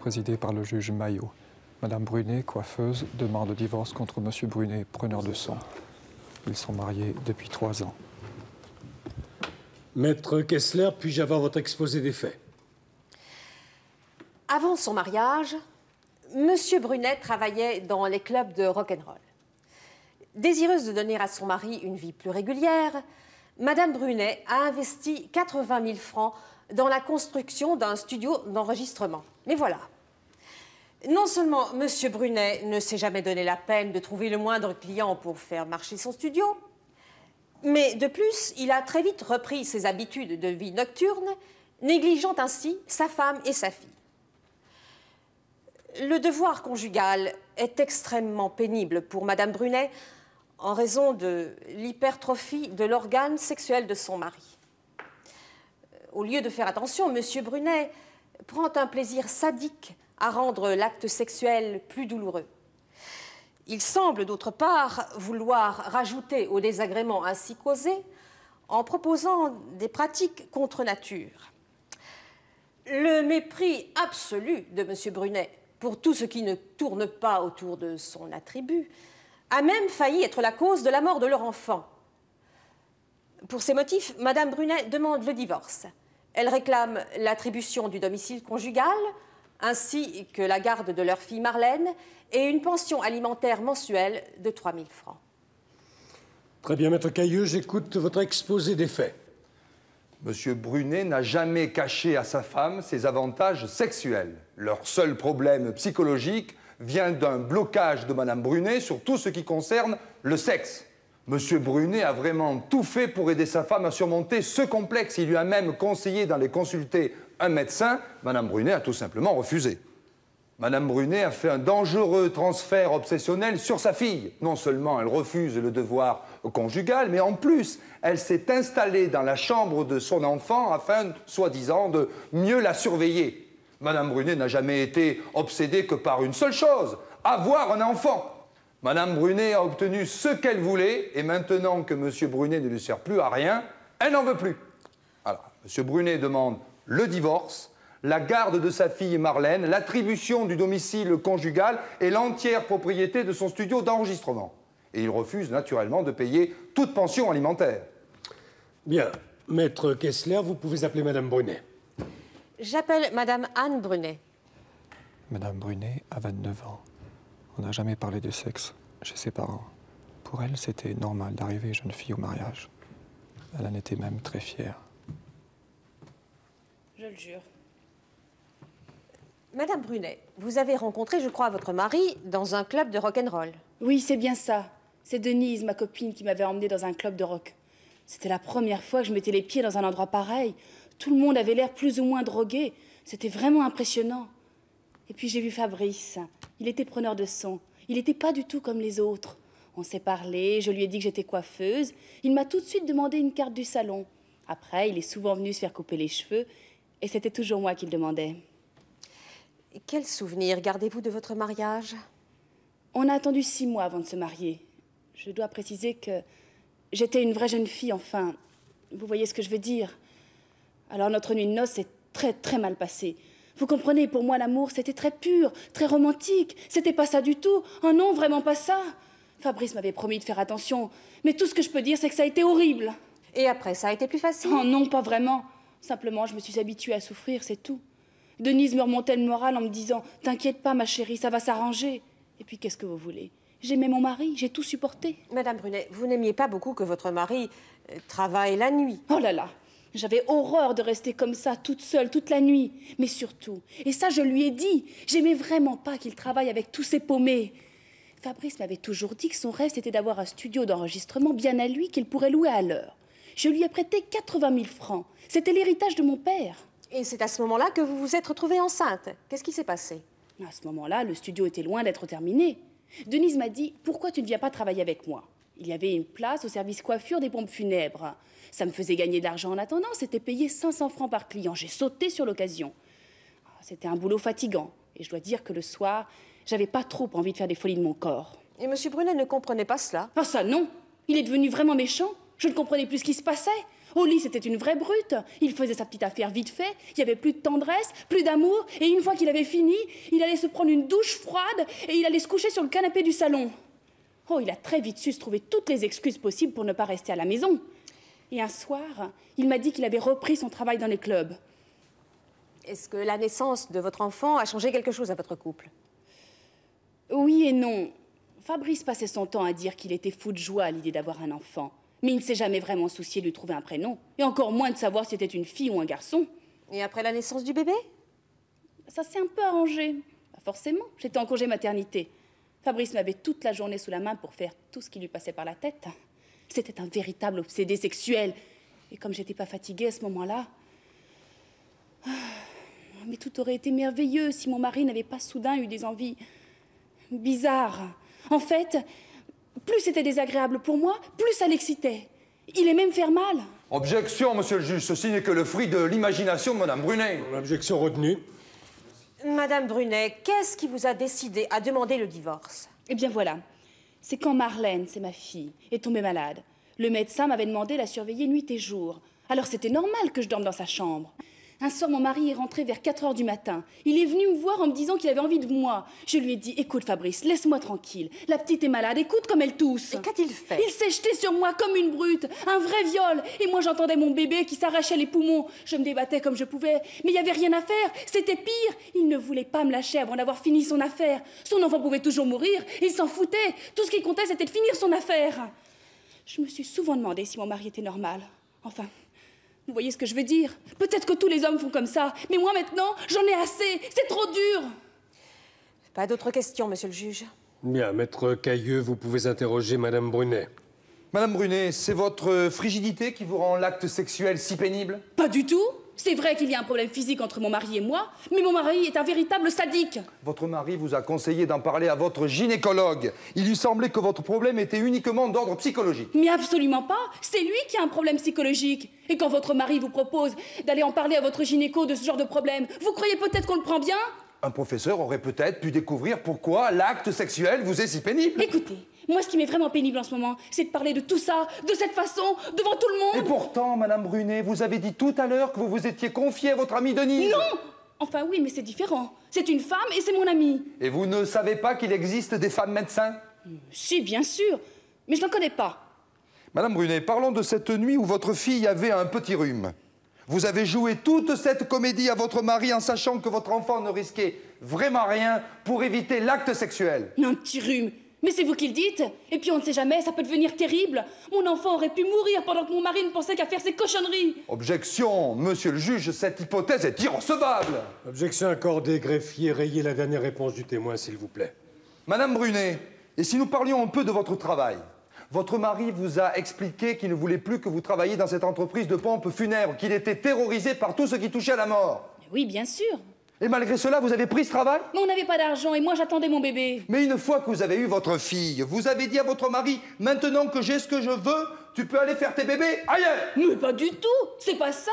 présidée par le juge Maillot. Madame Brunet, coiffeuse, demande le divorce contre Monsieur Brunet, preneur de sang. Ils sont mariés depuis trois ans. Maître Kessler, puis-je avoir votre exposé des faits Avant son mariage, Monsieur Brunet travaillait dans les clubs de rock'n'roll. Désireuse de donner à son mari une vie plus régulière, Madame Brunet a investi 80 000 francs dans la construction d'un studio d'enregistrement. Mais voilà. Non seulement M. Brunet ne s'est jamais donné la peine de trouver le moindre client pour faire marcher son studio, mais de plus, il a très vite repris ses habitudes de vie nocturne, négligeant ainsi sa femme et sa fille. Le devoir conjugal est extrêmement pénible pour Madame Brunet en raison de l'hypertrophie de l'organe sexuel de son mari. Au lieu de faire attention, M. Brunet prend un plaisir sadique à rendre l'acte sexuel plus douloureux. Il semble d'autre part vouloir rajouter aux désagrément ainsi causés en proposant des pratiques contre nature. Le mépris absolu de M. Brunet pour tout ce qui ne tourne pas autour de son attribut a même failli être la cause de la mort de leur enfant. Pour ces motifs, Mme Brunet demande le divorce. Elle réclame l'attribution du domicile conjugal, ainsi que la garde de leur fille Marlène, et une pension alimentaire mensuelle de 3000 francs. Très bien, Maître Cailleux, j'écoute votre exposé des faits. Monsieur Brunet n'a jamais caché à sa femme ses avantages sexuels. Leur seul problème psychologique vient d'un blocage de Madame Brunet sur tout ce qui concerne le sexe. Monsieur Brunet a vraiment tout fait pour aider sa femme à surmonter ce complexe. Il lui a même conseillé d'aller consulter un médecin. Madame Brunet a tout simplement refusé. Madame Brunet a fait un dangereux transfert obsessionnel sur sa fille. Non seulement elle refuse le devoir conjugal, mais en plus, elle s'est installée dans la chambre de son enfant afin, soi-disant, de mieux la surveiller. Madame Brunet n'a jamais été obsédée que par une seule chose, avoir un enfant. Madame Brunet a obtenu ce qu'elle voulait, et maintenant que M. Brunet ne lui sert plus à rien, elle n'en veut plus. Alors, M. Brunet demande le divorce, la garde de sa fille Marlène, l'attribution du domicile conjugal et l'entière propriété de son studio d'enregistrement. Et il refuse naturellement de payer toute pension alimentaire. Bien. Maître Kessler, vous pouvez appeler Madame Brunet. J'appelle Madame Anne Brunet. Madame Brunet a 29 ans. On n'a jamais parlé de sexe chez ses parents. Pour elle, c'était normal d'arriver jeune fille au mariage. Elle en était même très fière. Je le jure. Madame Brunet, vous avez rencontré, je crois, votre mari dans un club de rock'n'roll. Oui, c'est bien ça. C'est Denise, ma copine, qui m'avait emmenée dans un club de rock. C'était la première fois que je mettais les pieds dans un endroit pareil. Tout le monde avait l'air plus ou moins drogué. C'était vraiment impressionnant. Et puis j'ai vu Fabrice. Il était preneur de sang. Il n'était pas du tout comme les autres. On s'est parlé, je lui ai dit que j'étais coiffeuse. Il m'a tout de suite demandé une carte du salon. Après, il est souvent venu se faire couper les cheveux et c'était toujours moi qu'il demandait. Quel souvenir gardez-vous de votre mariage On a attendu six mois avant de se marier. Je dois préciser que j'étais une vraie jeune fille, enfin. Vous voyez ce que je veux dire Alors notre nuit de noces s'est très très mal passée. Vous comprenez, pour moi, l'amour, c'était très pur, très romantique. C'était pas ça du tout. Oh non, vraiment pas ça. Fabrice m'avait promis de faire attention, mais tout ce que je peux dire, c'est que ça a été horrible. Et après, ça a été plus facile Oh non, pas vraiment. Simplement, je me suis habituée à souffrir, c'est tout. Denise me remontait le moral en me disant T'inquiète pas, ma chérie, ça va s'arranger. Et puis, qu'est-ce que vous voulez J'aimais mon mari, j'ai tout supporté. Madame Brunet, vous n'aimiez pas beaucoup que votre mari euh, travaille la nuit. Oh là là, j'avais horreur de rester comme ça, toute seule, toute la nuit. Mais surtout, et ça je lui ai dit, j'aimais vraiment pas qu'il travaille avec tous ses paumés. Fabrice m'avait toujours dit que son rêve c'était d'avoir un studio d'enregistrement bien à lui qu'il pourrait louer à l'heure. Je lui ai prêté 80 000 francs. C'était l'héritage de mon père. Et c'est à ce moment-là que vous vous êtes retrouvée enceinte. Qu'est-ce qui s'est passé À ce moment-là, le studio était loin d'être terminé. Denise m'a dit Pourquoi tu ne viens pas travailler avec moi il y avait une place au service coiffure des pompes funèbres. Ça me faisait gagner de l'argent en attendant, c'était payé 500 francs par client. J'ai sauté sur l'occasion. Ah, c'était un boulot fatigant. Et je dois dire que le soir, j'avais pas trop envie de faire des folies de mon corps. Et Monsieur Brunet ne comprenait pas cela Ah ça non Il est devenu vraiment méchant. Je ne comprenais plus ce qui se passait. Oli, c'était une vraie brute. Il faisait sa petite affaire vite fait. Il n'y avait plus de tendresse, plus d'amour. Et une fois qu'il avait fini, il allait se prendre une douche froide et il allait se coucher sur le canapé du salon. Oh, il a très vite su se trouver toutes les excuses possibles pour ne pas rester à la maison. Et un soir, il m'a dit qu'il avait repris son travail dans les clubs. Est-ce que la naissance de votre enfant a changé quelque chose à votre couple Oui et non. Fabrice passait son temps à dire qu'il était fou de joie à l'idée d'avoir un enfant. Mais il ne s'est jamais vraiment soucié de lui trouver un prénom. Et encore moins de savoir si c'était une fille ou un garçon. Et après la naissance du bébé Ça s'est un peu arrangé. forcément, j'étais en congé maternité. Fabrice m'avait toute la journée sous la main pour faire tout ce qui lui passait par la tête. C'était un véritable obsédé sexuel. Et comme j'étais pas fatiguée à ce moment-là. Ah, mais tout aurait été merveilleux si mon mari n'avait pas soudain eu des envies bizarres. En fait, plus c'était désagréable pour moi, plus ça l'excitait. Il est même faire mal. Objection, monsieur le juge. Ceci n'est que le fruit de l'imagination de madame Brunet. Objection retenue. Madame Brunet, qu'est-ce qui vous a décidé à demander le divorce Eh bien voilà, c'est quand Marlène, c'est ma fille, est tombée malade. Le médecin m'avait demandé de la surveiller nuit et jour. Alors c'était normal que je dorme dans sa chambre. Un soir, mon mari est rentré vers 4 heures du matin. Il est venu me voir en me disant qu'il avait envie de moi. Je lui ai dit Écoute, Fabrice, laisse-moi tranquille. La petite est malade, écoute comme elle tousse. Et qu'a-t-il fait Il s'est jeté sur moi comme une brute, un vrai viol. Et moi, j'entendais mon bébé qui s'arrachait les poumons. Je me débattais comme je pouvais, mais il n'y avait rien à faire. C'était pire. Il ne voulait pas me lâcher avant d'avoir fini son affaire. Son enfant pouvait toujours mourir, il s'en foutait. Tout ce qui comptait, c'était de finir son affaire. Je me suis souvent demandé si mon mari était normal. Enfin, vous voyez ce que je veux dire Peut-être que tous les hommes font comme ça, mais moi maintenant, j'en ai assez, c'est trop dur Pas d'autres questions, monsieur le juge Bien, maître Cailleux, vous pouvez interroger madame Brunet. Madame Brunet, c'est votre frigidité qui vous rend l'acte sexuel si pénible Pas du tout c'est vrai qu'il y a un problème physique entre mon mari et moi, mais mon mari est un véritable sadique. Votre mari vous a conseillé d'en parler à votre gynécologue. Il lui semblait que votre problème était uniquement d'ordre psychologique. Mais absolument pas. C'est lui qui a un problème psychologique. Et quand votre mari vous propose d'aller en parler à votre gynéco de ce genre de problème, vous croyez peut-être qu'on le prend bien Un professeur aurait peut-être pu découvrir pourquoi l'acte sexuel vous est si pénible. Écoutez, moi, ce qui m'est vraiment pénible en ce moment, c'est de parler de tout ça, de cette façon, devant tout le monde. Et pourtant, Madame Brunet, vous avez dit tout à l'heure que vous vous étiez confiée à votre amie Denise. Non Enfin oui, mais c'est différent. C'est une femme et c'est mon amie. Et vous ne savez pas qu'il existe des femmes médecins euh, Si, bien sûr. Mais je n'en connais pas. Madame Brunet, parlons de cette nuit où votre fille avait un petit rhume. Vous avez joué toute cette comédie à votre mari en sachant que votre enfant ne risquait vraiment rien pour éviter l'acte sexuel. Un petit rhume mais c'est vous qui le dites Et puis on ne sait jamais, ça peut devenir terrible. Mon enfant aurait pu mourir pendant que mon mari ne pensait qu'à faire ses cochonneries. Objection, monsieur le juge, cette hypothèse est irrecevable. Objection accordée, greffier, rayez la dernière réponse du témoin, s'il vous plaît. Madame Brunet, et si nous parlions un peu de votre travail votre mari vous a expliqué qu'il ne voulait plus que vous travailliez dans cette entreprise de pompes funèbres, qu'il était terrorisé par tout ce qui touchait à la mort. Oui, bien sûr. Et malgré cela, vous avez pris ce travail Mais on n'avait pas d'argent et moi j'attendais mon bébé. Mais une fois que vous avez eu votre fille, vous avez dit à votre mari Maintenant que j'ai ce que je veux, tu peux aller faire tes bébés ailleurs Mais pas du tout C'est pas ça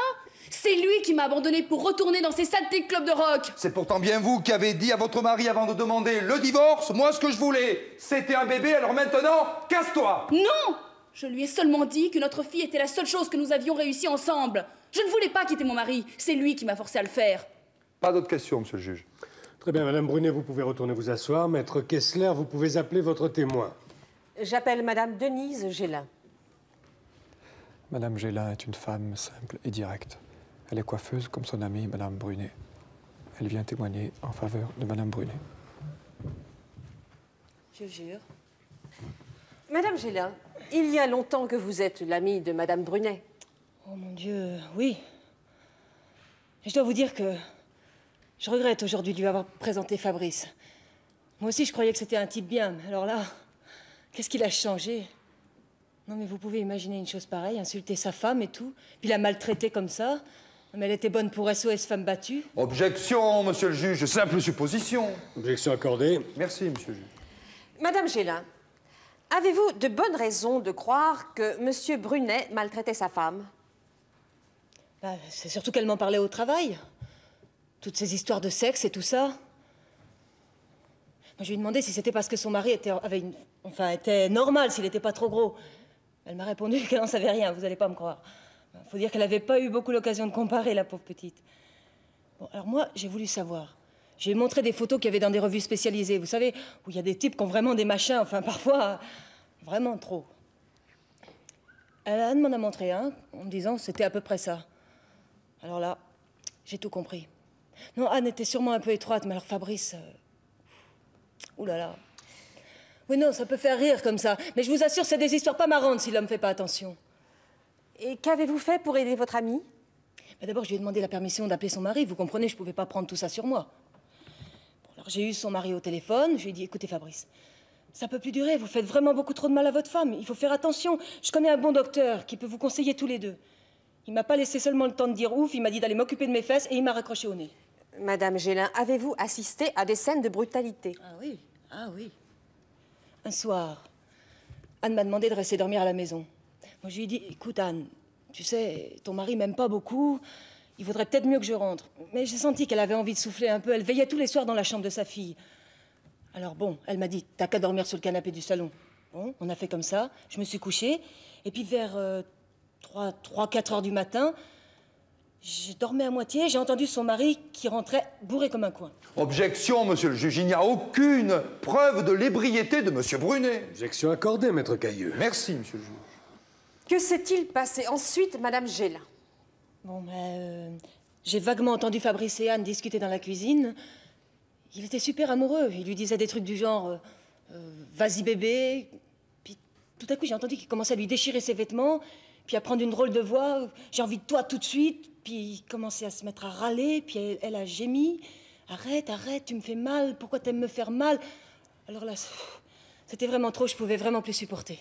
c'est lui qui m'a abandonné pour retourner dans ces saletés clubs de rock. C'est pourtant bien vous qui avez dit à votre mari avant de demander le divorce, moi ce que je voulais, c'était un bébé, alors maintenant, casse-toi. Non Je lui ai seulement dit que notre fille était la seule chose que nous avions réussi ensemble. Je ne voulais pas quitter mon mari, c'est lui qui m'a forcé à le faire. Pas d'autres questions, monsieur le juge. Très bien, madame Brunet, vous pouvez retourner vous asseoir. Maître Kessler, vous pouvez appeler votre témoin. J'appelle madame Denise Gélin. Madame Gélin est une femme simple et directe. Elle est coiffeuse comme son amie madame Brunet. Elle vient témoigner en faveur de madame Brunet. Je jure. Madame Gélin, il y a longtemps que vous êtes l'amie de Madame Brunet. Oh mon Dieu, oui. Je dois vous dire que je regrette aujourd'hui de lui avoir présenté Fabrice. Moi aussi, je croyais que c'était un type bien. Alors là, qu'est-ce qu'il a changé Non, mais vous pouvez imaginer une chose pareille, insulter sa femme et tout, puis la maltraiter comme ça. Mais elle était bonne pour SOS femme battue. Objection, monsieur le juge, simple supposition. Objection accordée. Merci, monsieur le juge. Madame Gélin, avez-vous de bonnes raisons de croire que monsieur Brunet maltraitait sa femme bah, C'est surtout qu'elle m'en parlait au travail. Toutes ces histoires de sexe et tout ça. Je lui ai demandé si c'était parce que son mari était, avait enfin, était normal, s'il n'était pas trop gros. Elle m'a répondu qu'elle n'en savait rien, vous n'allez pas me croire. Il faut dire qu'elle n'avait pas eu beaucoup l'occasion de comparer, la pauvre petite. alors moi, j'ai voulu savoir. J'ai montré des photos qu'il y avait dans des revues spécialisées, vous savez, où il y a des types qui ont vraiment des machins, enfin parfois, vraiment trop. Elle m'en a montré un, hein, en me disant c'était à peu près ça. Alors là, j'ai tout compris. Non, Anne était sûrement un peu étroite, mais alors Fabrice. Ouh là là. Oui, non, ça peut faire rire comme ça. Mais je vous assure, c'est des histoires pas marrantes si l'homme fait pas attention. Et qu'avez-vous fait pour aider votre ami bah, D'abord, je lui ai demandé la permission d'appeler son mari. Vous comprenez, je pouvais pas prendre tout ça sur moi. alors j'ai eu son mari au téléphone. Je lui ai dit, écoutez, Fabrice, ça peut plus durer. Vous faites vraiment beaucoup trop de mal à votre femme. Il faut faire attention. Je connais un bon docteur qui peut vous conseiller tous les deux. Il m'a pas laissé seulement le temps de dire ouf, il m'a dit d'aller m'occuper de mes fesses et il m'a raccroché au nez. Madame Gélin, avez-vous assisté à des scènes de brutalité Ah oui, ah oui. Un soir, Anne m'a demandé de rester dormir à la maison. Moi, je lui ai dit, écoute Anne, tu sais, ton mari m'aime pas beaucoup, il vaudrait peut-être mieux que je rentre. Mais j'ai senti qu'elle avait envie de souffler un peu, elle veillait tous les soirs dans la chambre de sa fille. Alors bon, elle m'a dit, t'as qu'à dormir sur le canapé du salon. Bon, on a fait comme ça, je me suis couchée, et puis vers euh, 3-4 heures du matin. Je dormais à moitié, j'ai entendu son mari qui rentrait bourré comme un coin. Objection, monsieur le juge, il n'y a aucune preuve de l'ébriété de monsieur Brunet. Objection accordée, maître Cailleux. Merci, monsieur le juge. Que s'est-il passé ensuite, madame Gélin Bon, ben, euh, j'ai vaguement entendu Fabrice et Anne discuter dans la cuisine. Il était super amoureux, il lui disait des trucs du genre euh, euh, Vas-y bébé ». Puis tout à coup, j'ai entendu qu'il commençait à lui déchirer ses vêtements puis à prendre une drôle de voix, j'ai envie de toi tout de suite, puis commencer à se mettre à râler, puis elle, a gémi, arrête, arrête, tu me fais mal, pourquoi t'aimes me faire mal Alors là, c'était vraiment trop, je pouvais vraiment plus supporter.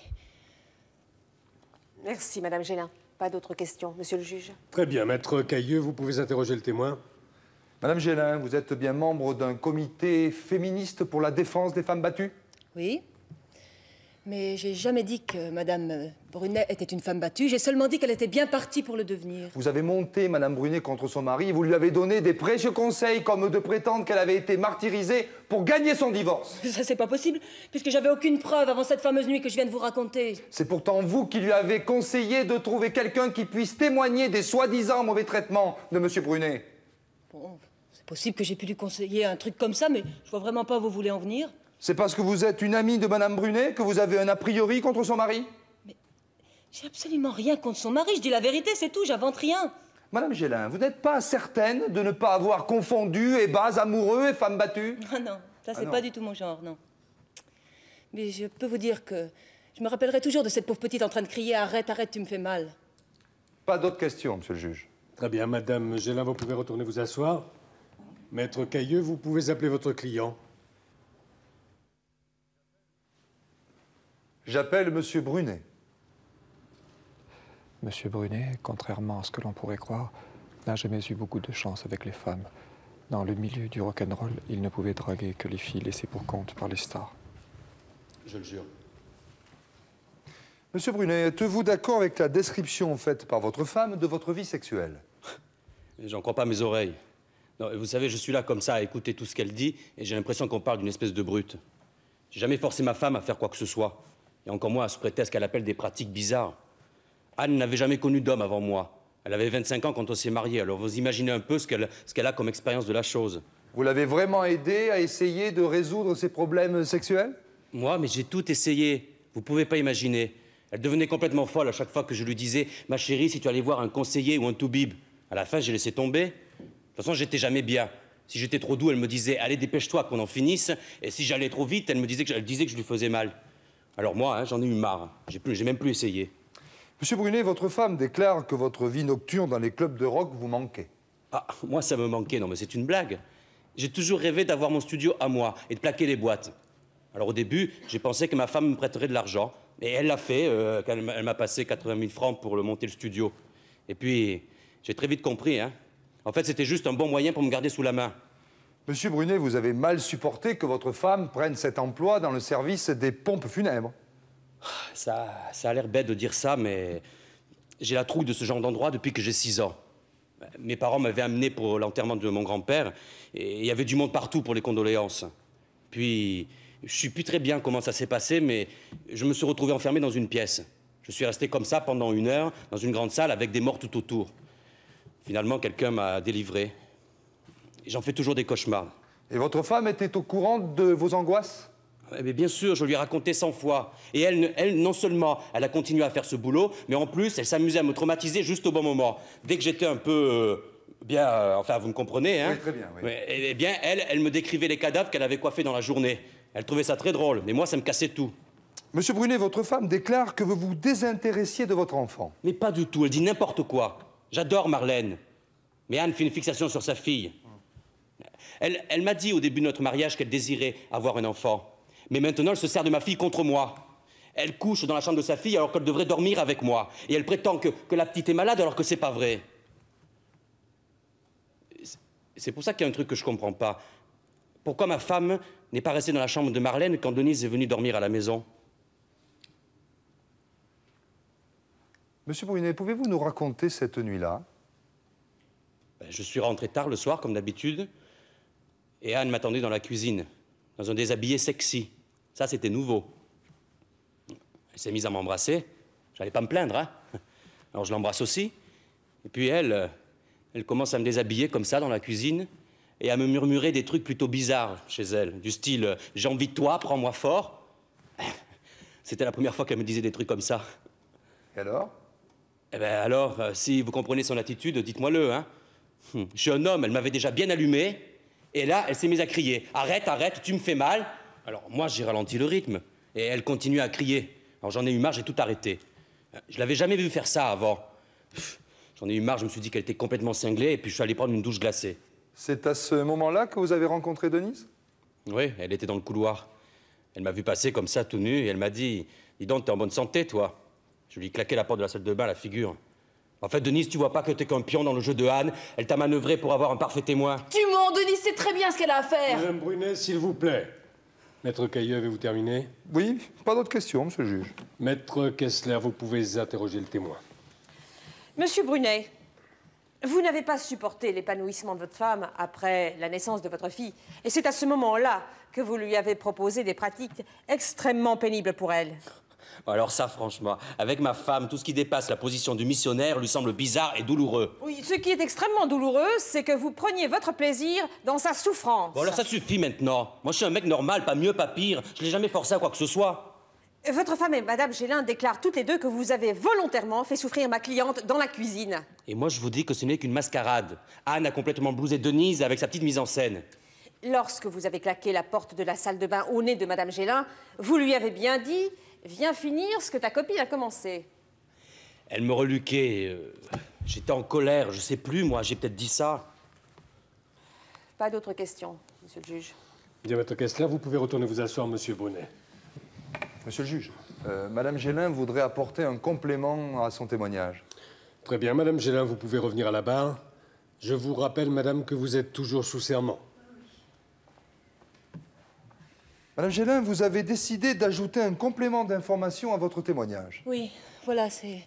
Merci, Madame Gélin. Pas d'autres questions, Monsieur le juge Très bien, Maître Cailleux, vous pouvez interroger le témoin. Madame Gélin, vous êtes bien membre d'un comité féministe pour la défense des femmes battues Oui. Mais j'ai jamais dit que Madame Brunet était une femme battue. J'ai seulement dit qu'elle était bien partie pour le devenir. Vous avez monté Madame Brunet contre son mari vous lui avez donné des précieux conseils comme de prétendre qu'elle avait été martyrisée pour gagner son divorce. Ça, c'est pas possible, puisque j'avais aucune preuve avant cette fameuse nuit que je viens de vous raconter. C'est pourtant vous qui lui avez conseillé de trouver quelqu'un qui puisse témoigner des soi-disant mauvais traitements de Monsieur Brunet. c'est possible que j'ai pu lui conseiller un truc comme ça, mais je vois vraiment pas où vous voulez en venir. C'est parce que vous êtes une amie de Madame Brunet que vous avez un a priori contre son mari Mais j'ai absolument rien contre son mari. Je dis la vérité, c'est tout. J'invente rien. Madame Gélin, vous n'êtes pas certaine de ne pas avoir confondu et bas amoureux et femme battue Ah non, ça ah c'est pas du tout mon genre, non. Mais je peux vous dire que je me rappellerai toujours de cette pauvre petite en train de crier arrête, arrête, tu me fais mal. Pas d'autres questions, monsieur le juge. Très bien, madame Gélin, vous pouvez retourner vous asseoir. Maître Cailleux, vous pouvez appeler votre client. J'appelle Monsieur Brunet. Monsieur Brunet, contrairement à ce que l'on pourrait croire, n'a jamais eu beaucoup de chance avec les femmes. Dans le milieu du rock'n'roll, il ne pouvait draguer que les filles laissées pour compte par les stars. Je le jure. Monsieur Brunet, êtes-vous d'accord avec la description faite par votre femme de votre vie sexuelle J'en crois pas mes oreilles. vous savez, je suis là comme ça à écouter tout ce qu'elle dit et j'ai l'impression qu'on parle d'une espèce de brute. J'ai jamais forcé ma femme à faire quoi que ce soit et encore moins à ce prétexte qu'elle appelle des pratiques bizarres. Anne n'avait jamais connu d'homme avant moi. Elle avait 25 ans quand on s'est marié. alors vous imaginez un peu ce qu'elle a comme expérience de la chose. Vous l'avez vraiment aidée à essayer de résoudre ses problèmes sexuels Moi, mais j'ai tout essayé. Vous pouvez pas imaginer. Elle devenait complètement folle à chaque fois que je lui disais « Ma chérie, si tu allais voir un conseiller ou un toubib ». À la fin, j'ai laissé tomber. De toute façon, j'étais jamais bien. Si j'étais trop doux, elle me disait « Allez, dépêche-toi qu'on en finisse ». Et si j'allais trop vite, elle me disait que, disait que je lui faisais mal. Alors moi, hein, j'en ai eu marre. J'ai même plus essayé. Monsieur Brunet, votre femme déclare que votre vie nocturne dans les clubs de rock vous manquait. Ah, moi, ça me manquait. Non, mais c'est une blague. J'ai toujours rêvé d'avoir mon studio à moi et de plaquer les boîtes. Alors au début, j'ai pensé que ma femme me prêterait de l'argent. Et elle l'a fait euh, quand elle m'a passé 80 000 francs pour le monter le studio. Et puis, j'ai très vite compris. Hein. En fait, c'était juste un bon moyen pour me garder sous la main. Monsieur Brunet, vous avez mal supporté que votre femme prenne cet emploi dans le service des pompes funèbres. Ça, ça a l'air bête de dire ça, mais j'ai la trouille de ce genre d'endroit depuis que j'ai 6 ans. Mes parents m'avaient amené pour l'enterrement de mon grand-père et il y avait du monde partout pour les condoléances. Puis, je suis plus très bien comment ça s'est passé, mais je me suis retrouvé enfermé dans une pièce. Je suis resté comme ça pendant une heure, dans une grande salle, avec des morts tout autour. Finalement, quelqu'un m'a délivré. J'en fais toujours des cauchemars. Et votre femme était au courant de vos angoisses mais eh bien sûr, je lui ai raconté 100 fois. Et elle, non seulement elle a continué à faire ce boulot, mais en plus, elle s'amusait à me traumatiser juste au bon moment. Dès que j'étais un peu... Euh, bien, euh, enfin, vous me comprenez, hein très bien, oui. Eh, eh bien, elle, elle me décrivait les cadavres qu'elle avait coiffés dans la journée. Elle trouvait ça très drôle, mais moi, ça me cassait tout. Monsieur Brunet, votre femme déclare que vous vous désintéressiez de votre enfant. Mais pas du tout, elle dit n'importe quoi. J'adore Marlène. Mais Anne fait une fixation sur sa fille. Elle, m'a dit au début de notre mariage qu'elle désirait avoir un enfant. Mais maintenant, elle se sert de ma fille contre moi. Elle couche dans la chambre de sa fille alors qu'elle devrait dormir avec moi. Et elle prétend que, la petite est malade alors que ce n'est pas vrai. C'est pour ça qu'il y a un truc que je ne comprends pas. Pourquoi ma femme n'est pas restée dans la chambre de Marlène quand Denise est venue dormir à la maison Monsieur Brunet, pouvez-vous nous raconter cette nuit-là ben, Je suis rentré tard le soir, comme d'habitude. Et Anne m'attendait dans la cuisine, dans un déshabillé sexy. Ça, c'était nouveau. Elle s'est mise à m'embrasser. J'allais pas me plaindre, hein. Alors je l'embrasse aussi. Et puis elle, euh, elle commence à me déshabiller comme ça dans la cuisine et à me murmurer des trucs plutôt bizarres chez elle, du style euh, « j'ai envie de toi, prends-moi fort ». C'était la première fois qu'elle me disait des trucs comme ça. Et alors Eh ben alors, euh, si vous comprenez son attitude, dites-moi-le, hein. Hum, je suis un homme, elle m'avait déjà bien allumé, et là, elle s'est mise à crier Arrête, arrête, tu me fais mal. Alors moi, j'ai ralenti le rythme. Et elle continue à crier. Alors j'en ai eu marre, j'ai tout arrêté. Je l'avais jamais vu faire ça avant. J'en ai eu marre, je me suis dit qu'elle était complètement cinglée et puis je suis allé prendre une douche glacée. C'est à ce moment-là que vous avez rencontré Denise Oui, elle était dans le couloir. Elle m'a vu passer comme ça, tout nu, et elle m'a dit Dis donc, t'es en bonne santé, toi. Je lui ai claqué la porte de la salle de bain à la figure. En fait, Denise, tu vois pas que t'es qu'un pion dans le jeu de Anne Elle t'a manœuvré pour avoir un parfait témoin. Denis sait très bien ce qu'elle a à faire. Madame Brunet, s'il vous plaît. Maître Cailleux, avez-vous terminé Oui, pas d'autres questions, monsieur le juge. Maître Kessler, vous pouvez interroger le témoin. Monsieur Brunet, vous n'avez pas supporté l'épanouissement de votre femme après la naissance de votre fille. Et c'est à ce moment-là que vous lui avez proposé des pratiques extrêmement pénibles pour elle. Alors ça, franchement, avec ma femme, tout ce qui dépasse la position du missionnaire lui semble bizarre et douloureux. Oui, ce qui est extrêmement douloureux, c'est que vous preniez votre plaisir dans sa souffrance. Bon, alors ça suffit maintenant. Moi, je suis un mec normal, pas mieux, pas pire. Je l'ai jamais forcé à quoi que ce soit. Euh, votre femme et Madame Gélin déclarent toutes les deux que vous avez volontairement fait souffrir ma cliente dans la cuisine. Et moi, je vous dis que ce n'est qu'une mascarade. Anne a complètement blousé Denise avec sa petite mise en scène. Lorsque vous avez claqué la porte de la salle de bain au nez de Madame Gélin, vous lui avez bien dit Viens finir ce que ta copine a commencé. Elle me reluquait. Euh, j'étais en colère, je sais plus, moi, j'ai peut-être dit ça. Pas d'autres questions, monsieur le juge. Bien, Kessler, vous pouvez retourner vous asseoir, monsieur Brunet. Monsieur le juge, euh, madame Gélin voudrait apporter un complément à son témoignage. Très bien, madame Gélin, vous pouvez revenir à la barre. Je vous rappelle, madame, que vous êtes toujours sous serment. Madame Gélin, vous avez décidé d'ajouter un complément d'information à votre témoignage. Oui, voilà, c'est...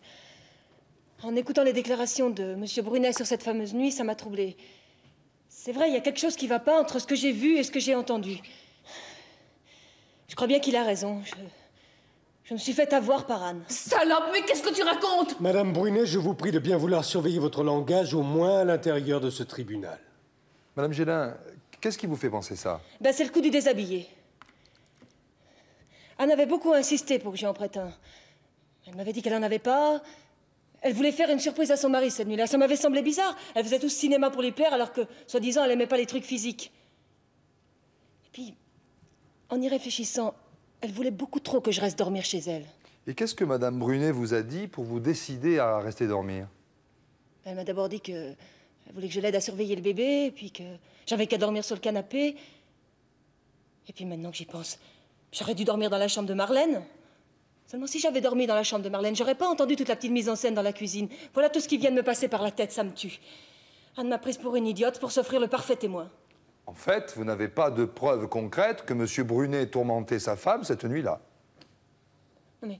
En écoutant les déclarations de M. Brunet sur cette fameuse nuit, ça m'a troublée. C'est vrai, il y a quelque chose qui ne va pas entre ce que j'ai vu et ce que j'ai entendu. Je crois bien qu'il a raison. Je... me suis fait avoir par Anne. Salope, mais qu'est-ce que tu racontes Madame Brunet, je vous prie de bien vouloir surveiller votre langage, au moins à l'intérieur de ce tribunal. Madame Gélin, qu'est-ce qui vous fait penser ça ben, c'est le coup du déshabillé. Anne avait beaucoup insisté pour que j'en prête un. Elle m'avait dit qu'elle n'en avait pas. Elle voulait faire une surprise à son mari cette nuit-là. Ça m'avait semblé bizarre. Elle faisait tout ce cinéma pour les pères alors que, soi-disant, elle n'aimait pas les trucs physiques. Et puis, en y réfléchissant, elle voulait beaucoup trop que je reste dormir chez elle. Et qu'est-ce que Madame Brunet vous a dit pour vous décider à rester dormir Elle m'a d'abord dit que elle voulait que je l'aide à surveiller le bébé, puis que j'avais qu'à dormir sur le canapé. Et puis maintenant que j'y pense, J'aurais dû dormir dans la chambre de Marlène. Seulement si j'avais dormi dans la chambre de Marlène, j'aurais pas entendu toute la petite mise en scène dans la cuisine. Voilà tout ce qui vient de me passer par la tête, ça me tue. Anne m'a prise pour une idiote pour s'offrir le parfait témoin. En fait, vous n'avez pas de preuves concrètes que M. Brunet tourmenté sa femme cette nuit-là. Non mais,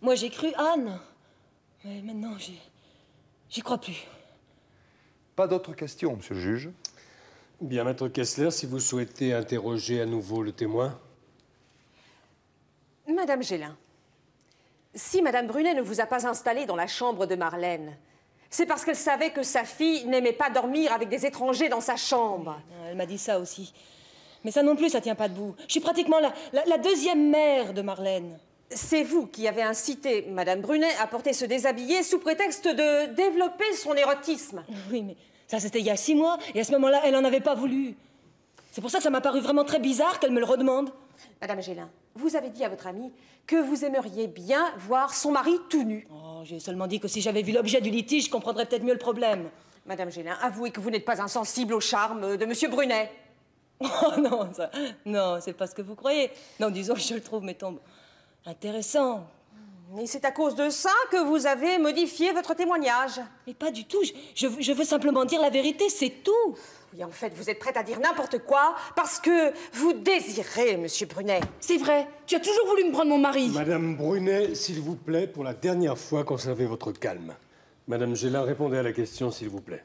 moi j'ai cru Anne. Mais maintenant, j'y... crois plus. Pas d'autres questions, monsieur le juge Bien, maître Kessler, si vous souhaitez interroger à nouveau le témoin. Madame Gélin, si Madame Brunet ne vous a pas installée dans la chambre de Marlène, c'est parce qu'elle savait que sa fille n'aimait pas dormir avec des étrangers dans sa chambre. Elle m'a dit ça aussi. Mais ça non plus, ça tient pas debout. Je suis pratiquement la, la, la deuxième mère de Marlène. C'est vous qui avez incité Madame Brunet à porter ce déshabillé sous prétexte de développer son érotisme. Oui, mais ça c'était il y a six mois, et à ce moment-là, elle n'en avait pas voulu. C'est pour ça que ça m'a paru vraiment très bizarre qu'elle me le redemande. Madame Gélin, vous avez dit à votre amie que vous aimeriez bien voir son mari tout nu. Oh, j'ai seulement dit que si j'avais vu l'objet du litige, je comprendrais peut-être mieux le problème. Madame Gélin, avouez que vous n'êtes pas insensible au charme de Monsieur Brunet. Oh non, ça, non, c'est pas ce que vous croyez. Non, disons que je le trouve, mettons, intéressant. Mais c'est à cause de ça que vous avez modifié votre témoignage. Mais pas du tout, je veux simplement dire la vérité, c'est tout. Et en fait, vous êtes prête à dire n'importe quoi parce que vous désirez, monsieur Brunet. C'est vrai, tu as toujours voulu me prendre mon mari. Madame Brunet, s'il vous plaît, pour la dernière fois, conservez votre calme. Madame Gélin, répondez à la question, s'il vous plaît.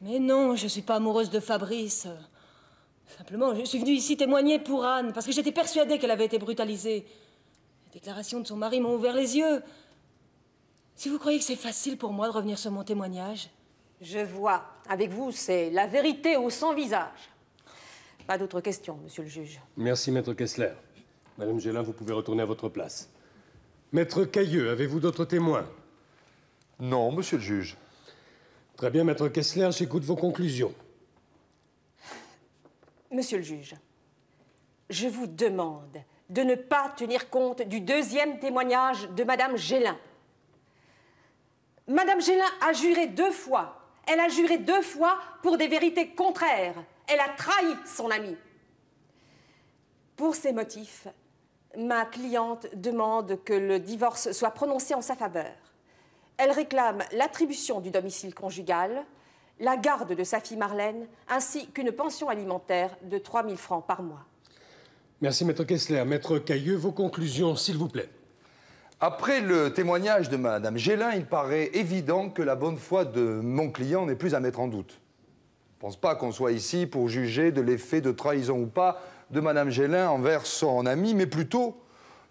Mais non, je ne suis pas amoureuse de Fabrice. Simplement, je suis venue ici témoigner pour Anne, parce que j'étais persuadée qu'elle avait été brutalisée. Les déclarations de son mari m'ont ouvert les yeux. Si vous croyez que c'est facile pour moi de revenir sur mon témoignage, je vois. Avec vous, c'est la vérité au sans visage. Pas d'autres questions, monsieur le juge. Merci, maître Kessler. Madame Gélin, vous pouvez retourner à votre place. Maître Cailleux, avez-vous d'autres témoins Non, monsieur le juge. Très bien, maître Kessler, j'écoute vos conclusions. Monsieur le juge, je vous demande de ne pas tenir compte du deuxième témoignage de madame Gélin. Madame Gélin a juré deux fois elle a juré deux fois pour des vérités contraires. Elle a trahi son ami. Pour ces motifs, ma cliente demande que le divorce soit prononcé en sa faveur. Elle réclame l'attribution du domicile conjugal, la garde de sa fille Marlène, ainsi qu'une pension alimentaire de 3 000 francs par mois. Merci, Maître Kessler. Maître Cailleux, vos conclusions, s'il vous plaît. Après le témoignage de Mme Gélin, il paraît évident que la bonne foi de mon client n'est plus à mettre en doute. Je ne pense pas qu'on soit ici pour juger de l'effet de trahison ou pas de Mme Gélin envers son ami, mais plutôt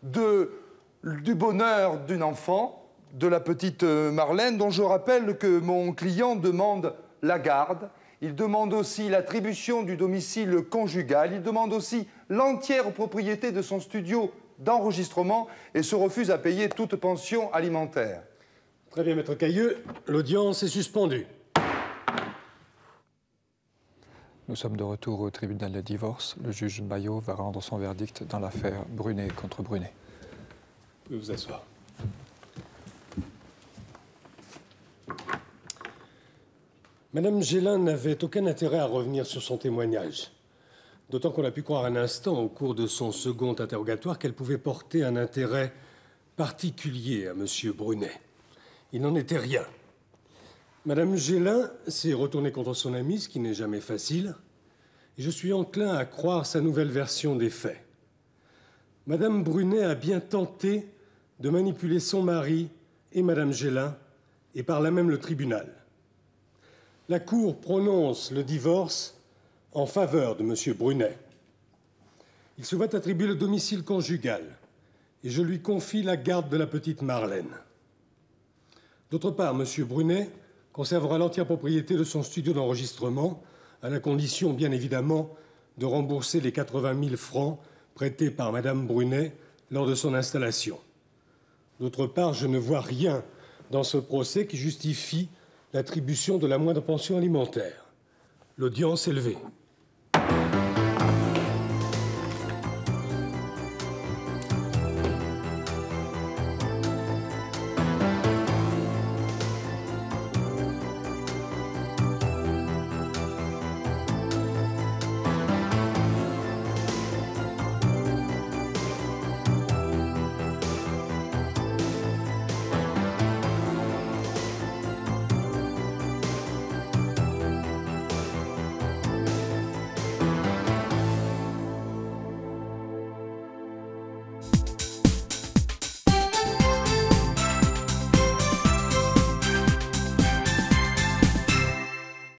du bonheur d'une enfant, de la petite euh, Marlène, dont je rappelle que mon client demande la garde, il demande aussi l'attribution du domicile conjugal, il demande aussi l'entière propriété de son studio d'enregistrement et se refuse à payer toute pension alimentaire. Très bien, maître Cailleux, l'audience est suspendue. Nous sommes de retour au tribunal de divorce. Le juge Maillot va rendre son verdict dans l'affaire Brunet contre Brunet. Vous pouvez vous asseoir. Madame Gélin n'avait aucun intérêt à revenir sur son témoignage. D'autant qu'on a pu croire un instant, au cours de son second interrogatoire, qu'elle pouvait porter un intérêt particulier à M. Brunet. Il n'en était rien. Madame Gélin s'est retournée contre son amie, ce qui n'est jamais facile, et je suis enclin à croire sa nouvelle version des faits. Madame Brunet a bien tenté de manipuler son mari et Madame Gélin, et par là même le tribunal. La Cour prononce le divorce en faveur de M. Brunet. Il se voit attribuer le domicile conjugal et je lui confie la garde de la petite Marlène. D'autre part, M. Brunet conservera l'entière propriété de son studio d'enregistrement, à la condition, bien évidemment, de rembourser les 80 000 francs prêtés par Mme Brunet lors de son installation. D'autre part, je ne vois rien dans ce procès qui justifie l'attribution de la moindre pension alimentaire. L'audience est levée.